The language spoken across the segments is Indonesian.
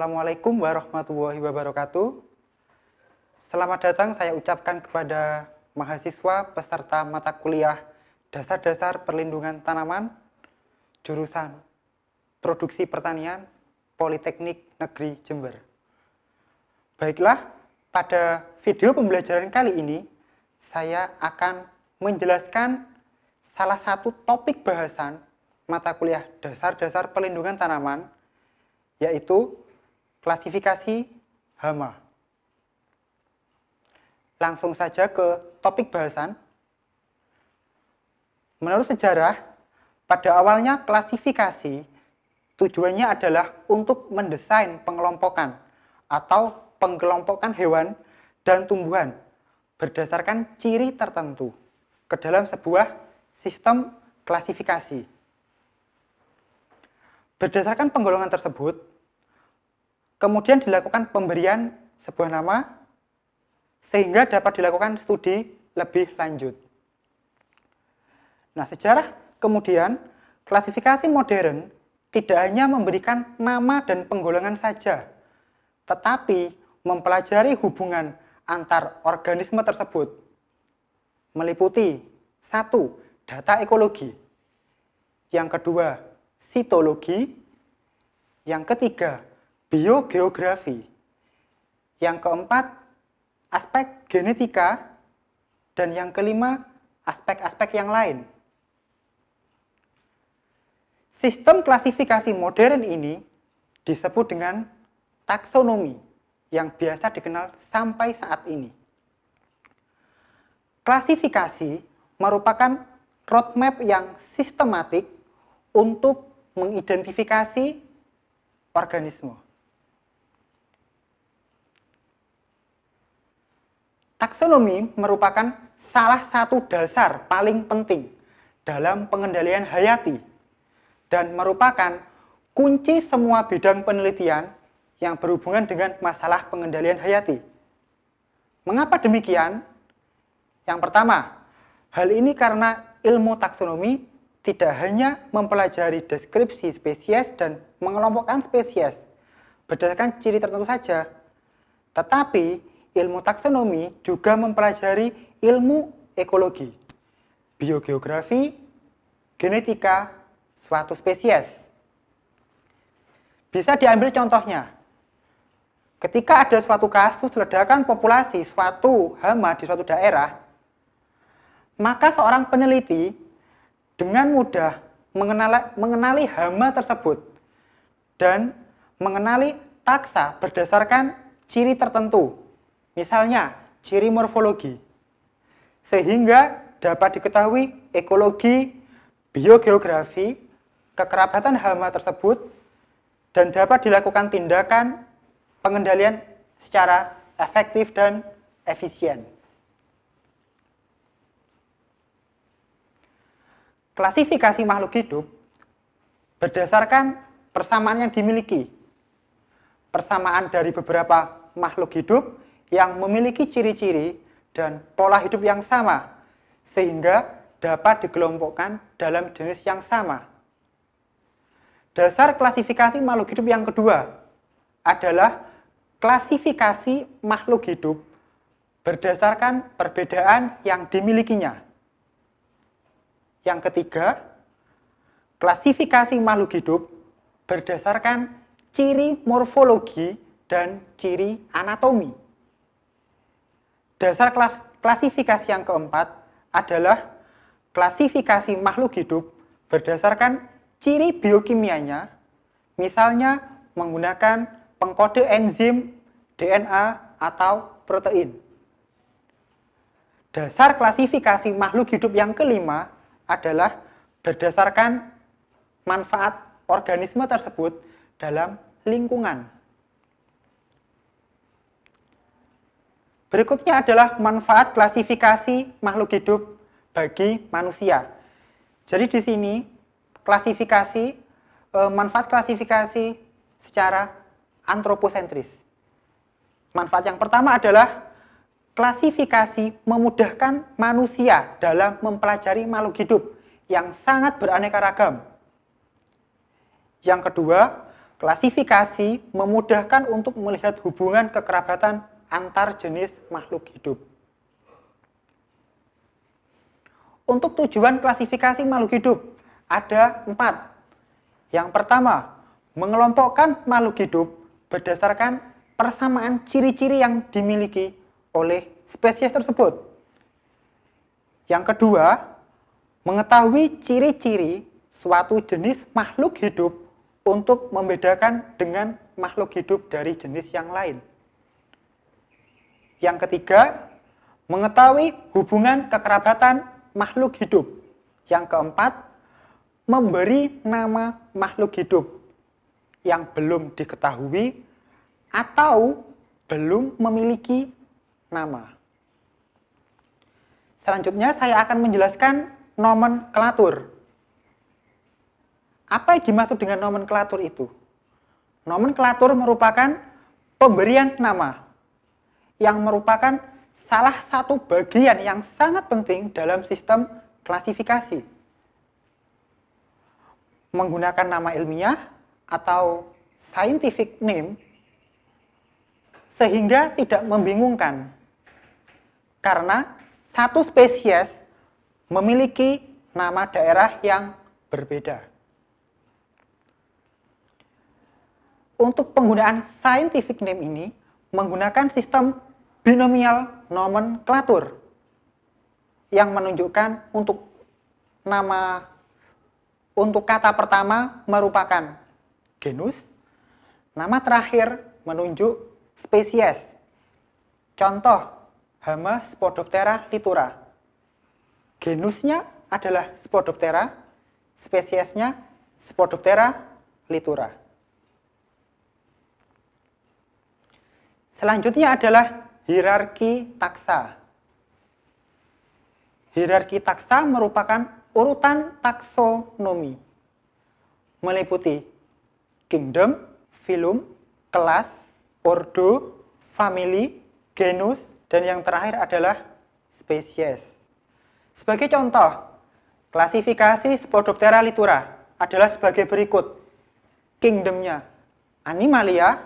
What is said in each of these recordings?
Assalamualaikum warahmatullahi wabarakatuh. Selamat datang saya ucapkan kepada mahasiswa peserta mata kuliah Dasar-dasar Perlindungan Tanaman jurusan Produksi Pertanian Politeknik Negeri Jember. Baiklah, pada video pembelajaran kali ini saya akan menjelaskan salah satu topik bahasan mata kuliah dasar-dasar perlindungan tanaman yaitu klasifikasi hama. Langsung saja ke topik bahasan. Menurut sejarah, pada awalnya klasifikasi tujuannya adalah untuk mendesain pengelompokan atau pengkelompokan hewan dan tumbuhan berdasarkan ciri tertentu ke dalam sebuah sistem klasifikasi. Berdasarkan penggolongan tersebut, kemudian dilakukan pemberian sebuah nama sehingga dapat dilakukan studi lebih lanjut. Nah, sejarah kemudian klasifikasi modern tidak hanya memberikan nama dan penggolongan saja, tetapi mempelajari hubungan antar organisme tersebut meliputi satu data ekologi, yang kedua sitologi, yang ketiga biogeografi. Yang keempat, aspek genetika. Dan yang kelima, aspek-aspek yang lain. Sistem klasifikasi modern ini disebut dengan taksonomi yang biasa dikenal sampai saat ini. Klasifikasi merupakan roadmap yang sistematik untuk mengidentifikasi organisme. Taksonomi merupakan salah satu dasar paling penting dalam pengendalian hayati dan merupakan kunci semua bidang penelitian yang berhubungan dengan masalah pengendalian hayati. Mengapa demikian? Yang pertama, hal ini karena ilmu taksonomi tidak hanya mempelajari deskripsi spesies dan mengelompokkan spesies berdasarkan ciri tertentu saja, tetapi ilmu taksonomi juga mempelajari ilmu ekologi, biogeografi, genetika suatu spesies. Bisa diambil contohnya. Ketika ada suatu kasus ledakan populasi suatu hama di suatu daerah, maka seorang peneliti dengan mudah mengenali, mengenali hama tersebut dan mengenali taksa berdasarkan ciri tertentu Misalnya, ciri morfologi. Sehingga dapat diketahui ekologi, biogeografi, kekerabatan hama tersebut, dan dapat dilakukan tindakan pengendalian secara efektif dan efisien. Klasifikasi makhluk hidup berdasarkan persamaan yang dimiliki. Persamaan dari beberapa makhluk hidup yang memiliki ciri-ciri dan pola hidup yang sama, sehingga dapat dikelompokkan dalam jenis yang sama. Dasar klasifikasi makhluk hidup yang kedua adalah klasifikasi makhluk hidup berdasarkan perbedaan yang dimilikinya. Yang ketiga, klasifikasi makhluk hidup berdasarkan ciri morfologi dan ciri anatomi. Dasar klasifikasi yang keempat adalah klasifikasi makhluk hidup berdasarkan ciri biokimianya, misalnya menggunakan pengkode enzim, DNA, atau protein. Dasar klasifikasi makhluk hidup yang kelima adalah berdasarkan manfaat organisme tersebut dalam lingkungan. Berikutnya adalah manfaat klasifikasi makhluk hidup bagi manusia. Jadi di sini klasifikasi eh, manfaat klasifikasi secara antroposentris. Manfaat yang pertama adalah klasifikasi memudahkan manusia dalam mempelajari makhluk hidup yang sangat beraneka ragam. Yang kedua, klasifikasi memudahkan untuk melihat hubungan kekerabatan antar jenis makhluk hidup. Untuk tujuan klasifikasi makhluk hidup, ada empat. Yang pertama, mengelompokkan makhluk hidup berdasarkan persamaan ciri-ciri yang dimiliki oleh spesies tersebut. Yang kedua, mengetahui ciri-ciri suatu jenis makhluk hidup untuk membedakan dengan makhluk hidup dari jenis yang lain. Yang ketiga, mengetahui hubungan kekerabatan makhluk hidup. Yang keempat, memberi nama makhluk hidup yang belum diketahui atau belum memiliki nama. Selanjutnya saya akan menjelaskan nomenklatur. Apa yang dimaksud dengan nomenklatur itu? Nomenklatur merupakan pemberian nama yang merupakan salah satu bagian yang sangat penting dalam sistem klasifikasi. Menggunakan nama ilmiah atau scientific name sehingga tidak membingungkan. Karena satu spesies memiliki nama daerah yang berbeda. Untuk penggunaan scientific name ini menggunakan sistem binomial nomenklatur yang menunjukkan untuk nama untuk kata pertama merupakan genus, nama terakhir menunjuk spesies. Contoh, Hama Spodoptera litura. Genusnya adalah Spodoptera, spesiesnya Spodoptera litura. Selanjutnya adalah Hierarki taksa. Hierarki taksa merupakan urutan taksonomi. Meliputi kingdom, filum, kelas, ordo, family, genus, dan yang terakhir adalah spesies. Sebagai contoh, klasifikasi Spodoptera litura adalah sebagai berikut. Kingdomnya Animalia,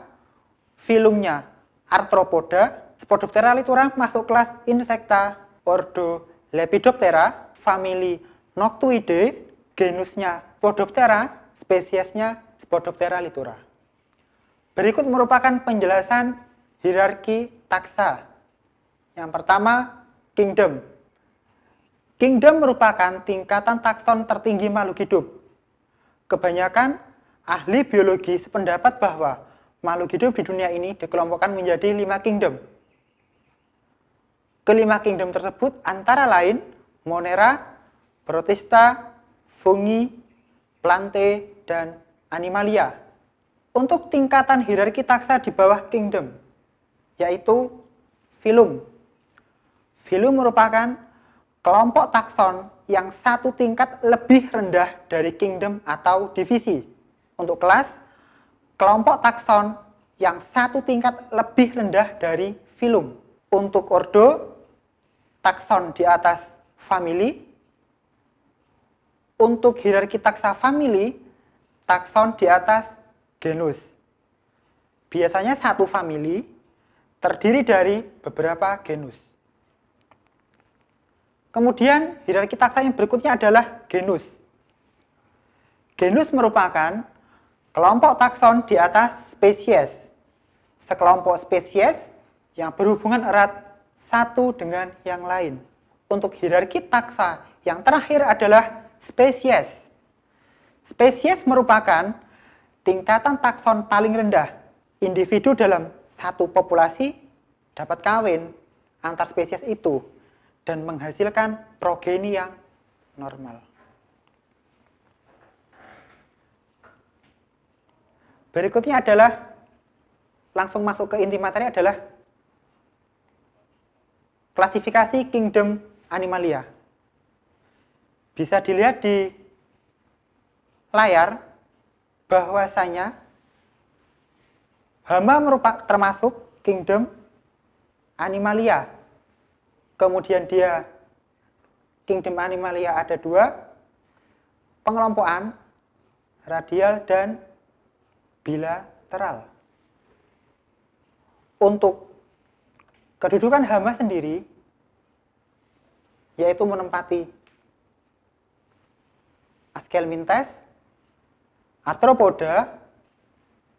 filumnya Arthropoda, Spodoptera litura masuk kelas Insecta, ordo Lepidoptera, famili Noctuidae, genusnya Spodoptera, spesiesnya Spodoptera litura. Berikut merupakan penjelasan hierarki taksa. Yang pertama, kingdom. Kingdom merupakan tingkatan takson tertinggi makhluk hidup. Kebanyakan ahli biologi sependapat bahwa makhluk hidup di dunia ini dikelompokkan menjadi lima kingdom, Kelima kingdom tersebut antara lain Monera, Protista, Fungi, Plante, dan Animalia. Untuk tingkatan hierarki taksa di bawah kingdom, yaitu Filum. Filum merupakan kelompok takson yang satu tingkat lebih rendah dari kingdom atau divisi. Untuk kelas, kelompok takson yang satu tingkat lebih rendah dari filum. Untuk ordo, takson di atas family. Untuk hierarki taksa family, takson di atas genus. Biasanya satu family terdiri dari beberapa genus. Kemudian hierarki taksa yang berikutnya adalah genus. Genus merupakan kelompok takson di atas spesies. Sekelompok spesies yang berhubungan erat satu dengan yang lain. Untuk hierarki taksa, yang terakhir adalah spesies. Spesies merupakan tingkatan takson paling rendah. Individu dalam satu populasi dapat kawin antar spesies itu dan menghasilkan progeni yang normal. Berikutnya adalah langsung masuk ke inti materi adalah klasifikasi kingdom animalia. Bisa dilihat di layar bahwasanya hama merupakan termasuk kingdom animalia. Kemudian dia kingdom animalia ada dua, pengelompokan radial dan bilateral. Untuk Kedudukan hama sendiri yaitu menempati Askelmintes, Arthropoda,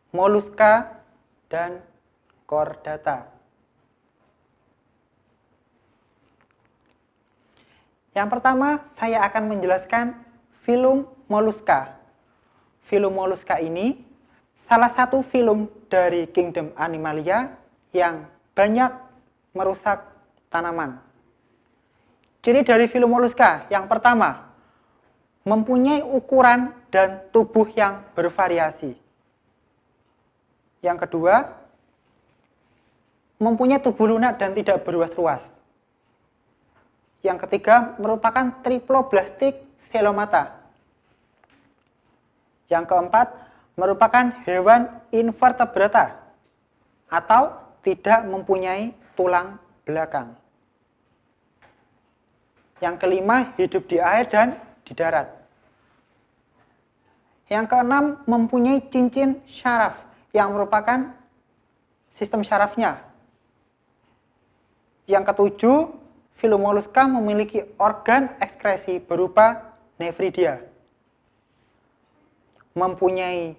moluska dan Chordata. Yang pertama, saya akan menjelaskan filum moluska. Filum moluska ini salah satu film dari kingdom animalia yang banyak merusak tanaman. Ciri dari moluska yang pertama, mempunyai ukuran dan tubuh yang bervariasi. Yang kedua, mempunyai tubuh lunak dan tidak berluas-luas. Yang ketiga, merupakan triploblastik selomata. Yang keempat, merupakan hewan invertebrata atau tidak mempunyai tulang belakang. Yang kelima, hidup di air dan di darat. Yang keenam, mempunyai cincin syaraf yang merupakan sistem syarafnya. Yang ketujuh, Filomoluska memiliki organ ekskresi berupa nefridia. Mempunyai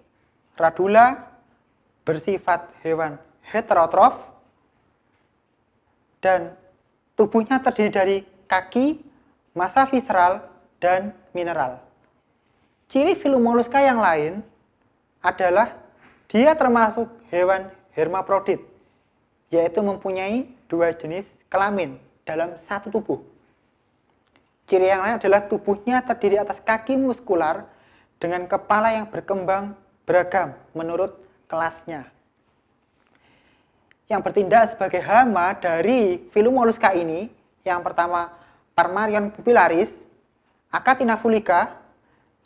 radula bersifat hewan heterotrof dan tubuhnya terdiri dari kaki, massa visceral, dan mineral. Ciri filumoluska yang lain adalah dia termasuk hewan hermaprodit, yaitu mempunyai dua jenis kelamin dalam satu tubuh. Ciri yang lain adalah tubuhnya terdiri atas kaki muskular dengan kepala yang berkembang beragam menurut kelasnya yang bertindak sebagai hama dari moluska ini, yang pertama Parmarion pupillaris, Acatina fulica,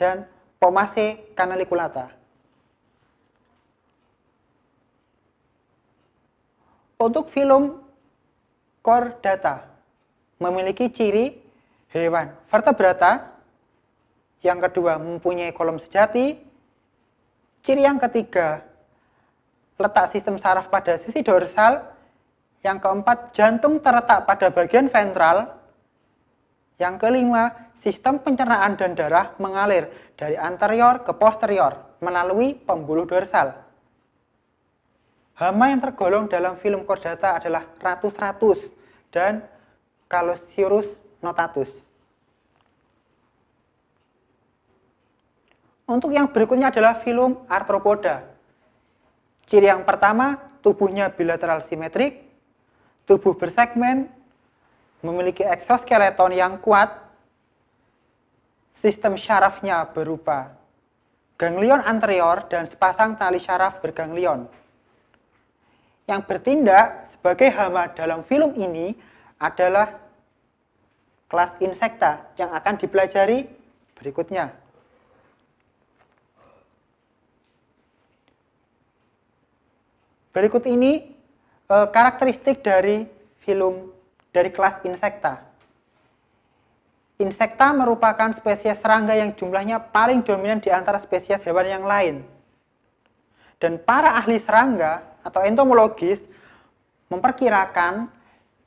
dan Pomace canaliculata. Untuk film chordata memiliki ciri hewan vertebrata, yang kedua mempunyai kolom sejati, ciri yang ketiga letak sistem saraf pada sisi dorsal. Yang keempat, jantung terletak pada bagian ventral. Yang kelima, sistem pencernaan dan darah mengalir dari anterior ke posterior melalui pembuluh dorsal. Hama yang tergolong dalam film kordata adalah ratus-ratus dan kalosirus notatus. Untuk yang berikutnya adalah film arthropoda. Ciri yang pertama, tubuhnya bilateral simetrik, tubuh bersegmen, memiliki eksoskeleton yang kuat, sistem syarafnya berupa ganglion anterior dan sepasang tali syaraf berganglion. Yang bertindak sebagai hama dalam film ini adalah kelas insekta yang akan dipelajari berikutnya. Berikut ini e, karakteristik dari filum dari kelas insekta. Insekta merupakan spesies serangga yang jumlahnya paling dominan di antara spesies hewan yang lain. Dan para ahli serangga atau entomologis memperkirakan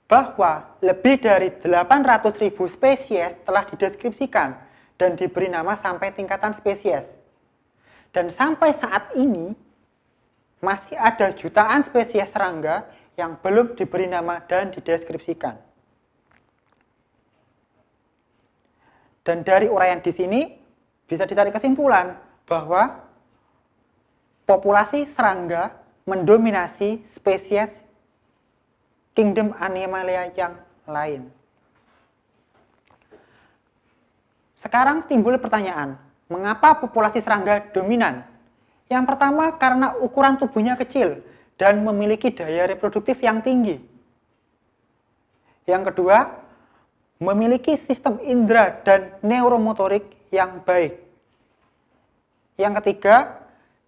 bahwa lebih dari 800.000 spesies telah dideskripsikan dan diberi nama sampai tingkatan spesies. Dan sampai saat ini, masih ada jutaan spesies serangga yang belum diberi nama dan dideskripsikan. Dan dari uraian di sini bisa ditarik kesimpulan bahwa populasi serangga mendominasi spesies kingdom animalia yang lain. Sekarang timbul pertanyaan, mengapa populasi serangga dominan yang pertama karena ukuran tubuhnya kecil dan memiliki daya reproduktif yang tinggi. Yang kedua, memiliki sistem indera dan neuromotorik yang baik. Yang ketiga,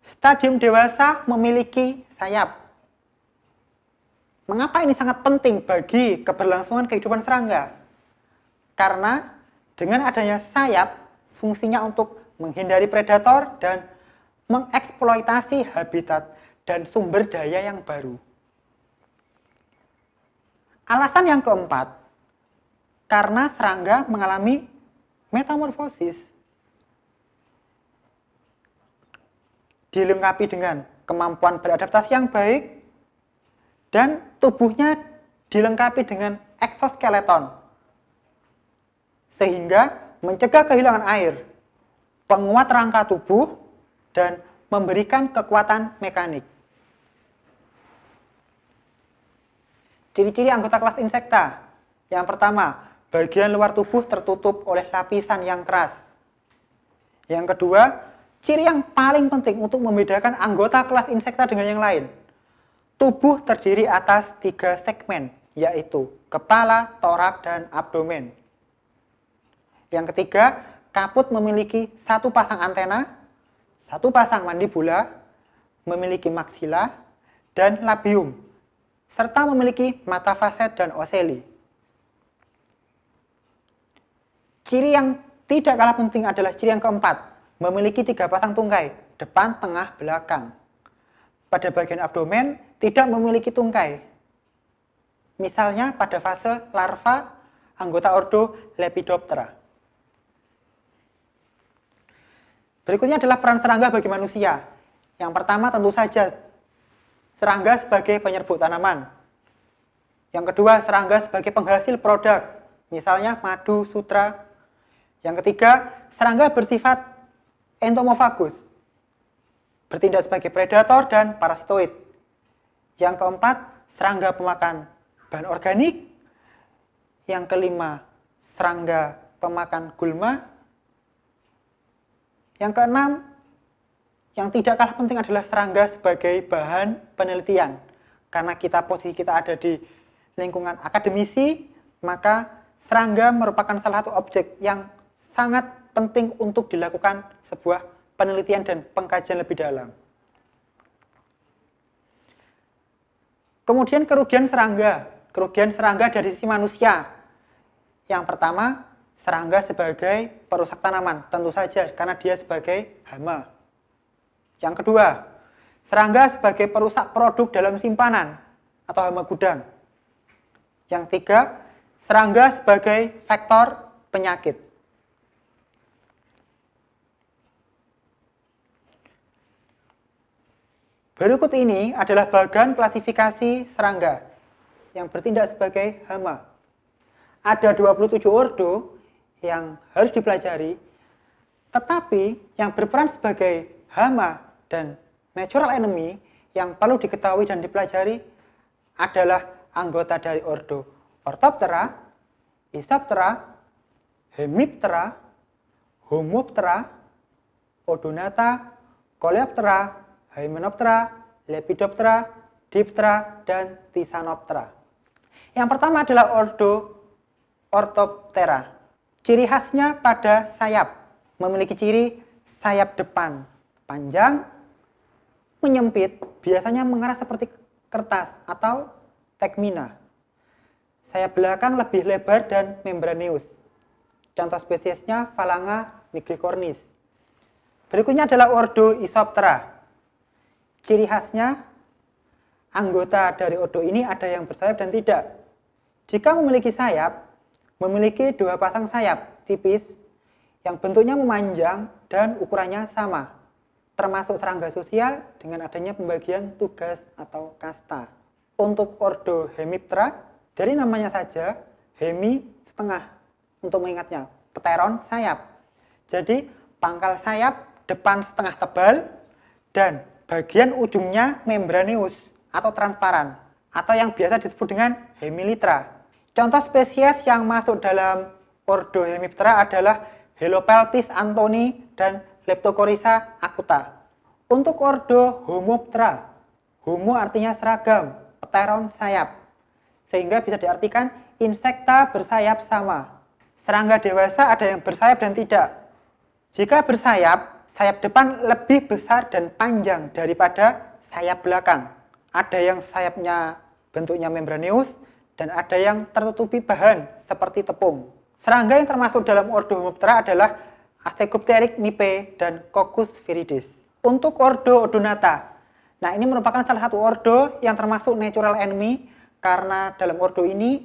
stadium dewasa memiliki sayap. Mengapa ini sangat penting bagi keberlangsungan kehidupan serangga? Karena dengan adanya sayap, fungsinya untuk menghindari predator dan mengeksploitasi habitat dan sumber daya yang baru. Alasan yang keempat, karena serangga mengalami metamorfosis. Dilengkapi dengan kemampuan beradaptasi yang baik dan tubuhnya dilengkapi dengan eksoskeleton sehingga mencegah kehilangan air, penguat rangka tubuh, dan memberikan kekuatan mekanik. Ciri-ciri anggota kelas insekta. Yang pertama, bagian luar tubuh tertutup oleh lapisan yang keras. Yang kedua, ciri yang paling penting untuk membedakan anggota kelas insekta dengan yang lain. Tubuh terdiri atas tiga segmen, yaitu kepala, torak, dan abdomen. Yang ketiga, kaput memiliki satu pasang antena, satu pasang mandibula memiliki maksila dan labium, serta memiliki mata faset dan oseli. Ciri yang tidak kalah penting adalah ciri yang keempat, memiliki tiga pasang tungkai, depan, tengah, belakang. Pada bagian abdomen, tidak memiliki tungkai. Misalnya pada fase larva anggota ordo Lepidoptera. Berikutnya adalah peran serangga bagi manusia. Yang pertama tentu saja serangga sebagai penyerbuk tanaman. Yang kedua, serangga sebagai penghasil produk, misalnya madu, sutra. Yang ketiga, serangga bersifat entomofagus, bertindak sebagai predator dan parasitoid. Yang keempat, serangga pemakan bahan organik. Yang kelima, serangga pemakan gulma. Yang keenam, yang tidak kalah penting adalah serangga sebagai bahan penelitian. Karena kita posisi kita ada di lingkungan akademisi, maka serangga merupakan salah satu objek yang sangat penting untuk dilakukan sebuah penelitian dan pengkajian lebih dalam. Kemudian kerugian serangga, kerugian serangga dari sisi manusia. Yang pertama, serangga sebagai perusak tanaman, tentu saja karena dia sebagai hama. Yang kedua, serangga sebagai perusak produk dalam simpanan atau hama gudang. Yang tiga, serangga sebagai faktor penyakit. Berikut ini adalah bagan klasifikasi serangga yang bertindak sebagai hama. Ada 27 ordo yang harus dipelajari, tetapi yang berperan sebagai hama dan natural enemy yang perlu diketahui dan dipelajari adalah anggota dari ordo Orthoptera, Isoptera, Hemiptera, Homoptera, Odonata, Coleoptera, Hymenoptera, Lepidoptera, Diptera, dan Tisanoptera. Yang pertama adalah ordo Orthoptera. Ciri khasnya pada sayap, memiliki ciri sayap depan panjang, menyempit, biasanya mengarah seperti kertas atau tekmina. Sayap belakang lebih lebar dan membraneus. Contoh spesiesnya Falanga nigricornis Berikutnya adalah Ordo Isoptera. Ciri khasnya, anggota dari ordo ini ada yang bersayap dan tidak. Jika memiliki sayap, memiliki dua pasang sayap tipis yang bentuknya memanjang dan ukurannya sama, termasuk serangga sosial dengan adanya pembagian tugas atau kasta. Untuk ordo Hemiptera, dari namanya saja, hemi setengah untuk mengingatnya, pteron sayap. Jadi pangkal sayap depan setengah tebal dan bagian ujungnya membraneus atau transparan atau yang biasa disebut dengan hemilitra. Contoh spesies yang masuk dalam ordo Hemiptera adalah Helopeltis antoni dan Leptocorisa acuta. Untuk ordo Homoptera, homo artinya seragam, pteron sayap. Sehingga bisa diartikan insekta bersayap sama. Serangga dewasa ada yang bersayap dan tidak. Jika bersayap, sayap depan lebih besar dan panjang daripada sayap belakang. Ada yang sayapnya bentuknya membranius, dan ada yang tertutupi bahan seperti tepung. Serangga yang termasuk dalam ordo Homoptera adalah Astegupteric nipe dan Coccus viridis. Untuk ordo Odonata, nah ini merupakan salah satu ordo yang termasuk natural enemy karena dalam ordo ini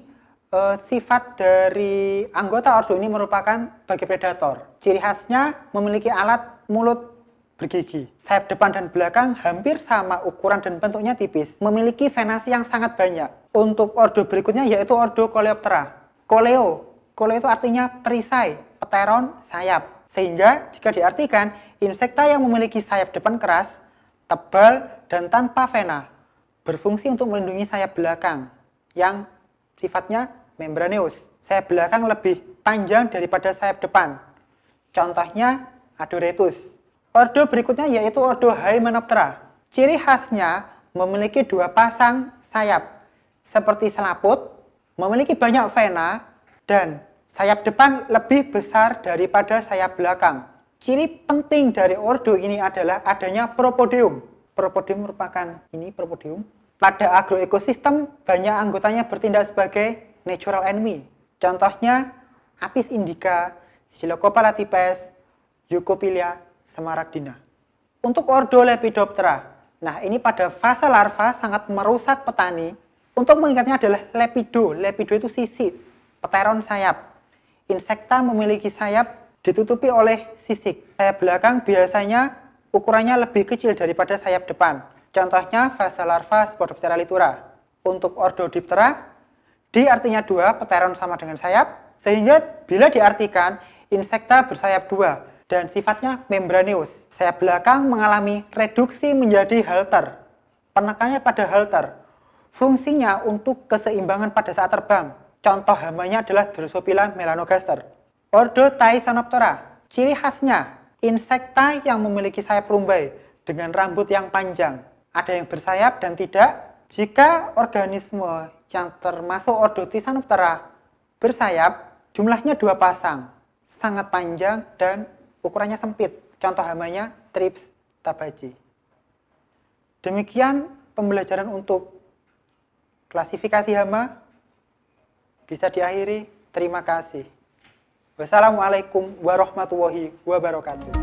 eh, sifat dari anggota ordo ini merupakan bagi predator. Ciri khasnya memiliki alat mulut bergigi. Sayap depan dan belakang hampir sama ukuran dan bentuknya tipis, memiliki venasi yang sangat banyak untuk ordo berikutnya yaitu ordo Coleoptera. Coleo, Coleo itu artinya perisai, pteron, sayap. Sehingga jika diartikan, insekta yang memiliki sayap depan keras, tebal, dan tanpa vena, berfungsi untuk melindungi sayap belakang yang sifatnya membraneus. Sayap belakang lebih panjang daripada sayap depan. Contohnya Adoretus. Ordo berikutnya yaitu ordo Hymenoptera. Ciri khasnya memiliki dua pasang sayap seperti selaput, memiliki banyak vena, dan sayap depan lebih besar daripada sayap belakang. Ciri penting dari ordo ini adalah adanya propodium propodium merupakan ini propodium Pada agroekosistem, banyak anggotanya bertindak sebagai natural enemy. Contohnya, apis indica, silocopa latipes, eucopilia, Semaragdina. Untuk ordo Lepidoptera, nah ini pada fase larva sangat merusak petani untuk mengikatnya adalah lepido. Lepido itu sisik, peteron sayap. Insekta memiliki sayap ditutupi oleh sisik. Sayap belakang biasanya ukurannya lebih kecil daripada sayap depan. Contohnya fase larva Spodoptera litura. Untuk ordo Diptera D artinya dua, peteron sama dengan sayap. Sehingga bila diartikan, insekta bersayap dua dan sifatnya membranius. Sayap belakang mengalami reduksi menjadi halter. Penekannya pada halter. Fungsinya untuk keseimbangan pada saat terbang. Contoh hamanya adalah Drosophila melanogaster. Ordo Thysanoptera. ciri khasnya insekta yang memiliki sayap rumbai dengan rambut yang panjang. Ada yang bersayap dan tidak. Jika organisme yang termasuk Ordo Thysanoptera bersayap, jumlahnya dua pasang, sangat panjang dan ukurannya sempit. Contoh hamanya Trips tabaji. Demikian pembelajaran untuk Klasifikasi hama bisa diakhiri. Terima kasih. Wassalamualaikum warahmatullahi wabarakatuh.